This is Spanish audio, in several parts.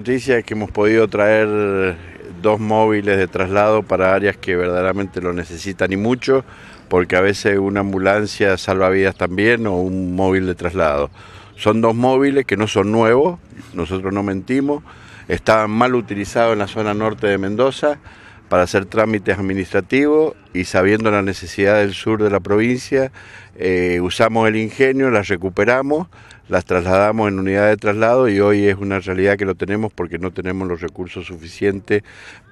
noticia es que hemos podido traer dos móviles de traslado para áreas que verdaderamente lo necesitan y mucho, porque a veces una ambulancia salva vidas también o un móvil de traslado. Son dos móviles que no son nuevos, nosotros no mentimos, estaban mal utilizados en la zona norte de Mendoza para hacer trámites administrativos y sabiendo la necesidad del sur de la provincia, eh, usamos el ingenio, las recuperamos, las trasladamos en unidad de traslado y hoy es una realidad que lo tenemos porque no tenemos los recursos suficientes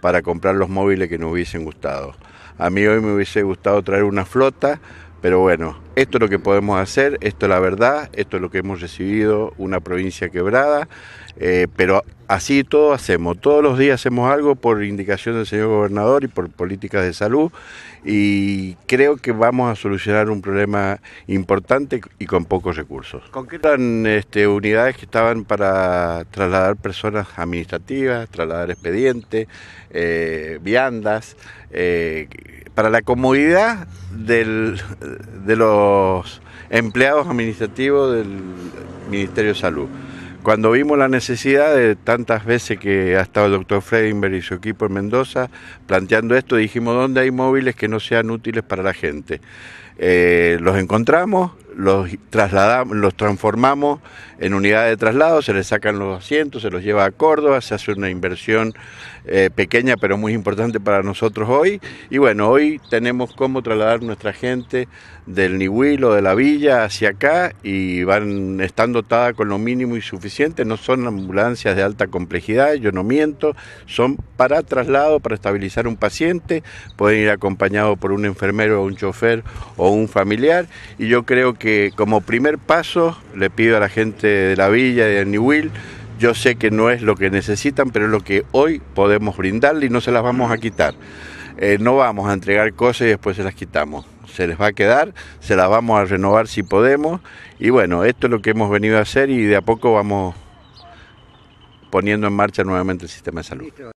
para comprar los móviles que nos hubiesen gustado. A mí hoy me hubiese gustado traer una flota, pero bueno, esto es lo que podemos hacer, esto es la verdad, esto es lo que hemos recibido, una provincia quebrada, eh, pero así todo hacemos, todos los días hacemos algo por indicación del señor gobernador y por políticas de salud y creo que vamos a solucionar un problema importante y con pocos recursos. ¿Con qué este, unidades que estaban para trasladar personas administrativas, trasladar expedientes, eh, viandas, eh, para la comodidad de los empleados administrativos del Ministerio de Salud. Cuando vimos la necesidad de tantas veces que ha estado el doctor Fredinberg y su equipo en Mendoza planteando esto, dijimos, ¿dónde hay móviles que no sean útiles para la gente? Eh, los encontramos, los trasladamos, los transformamos en unidades de traslado, se les sacan los asientos, se los lleva a Córdoba, se hace una inversión eh, pequeña pero muy importante para nosotros hoy. Y bueno, hoy tenemos cómo trasladar nuestra gente del o de la villa, hacia acá y van, están dotadas con lo mínimo y suficiente, no son ambulancias de alta complejidad, yo no miento, son para traslado, para estabilizar un paciente, pueden ir acompañados por un enfermero un chofer o un familiar y yo creo que como primer paso le pido a la gente de la villa y de will yo sé que no es lo que necesitan, pero es lo que hoy podemos brindarle y no se las vamos a quitar. Eh, no vamos a entregar cosas y después se las quitamos. Se les va a quedar, se las vamos a renovar si podemos. Y bueno, esto es lo que hemos venido a hacer y de a poco vamos poniendo en marcha nuevamente el sistema de salud.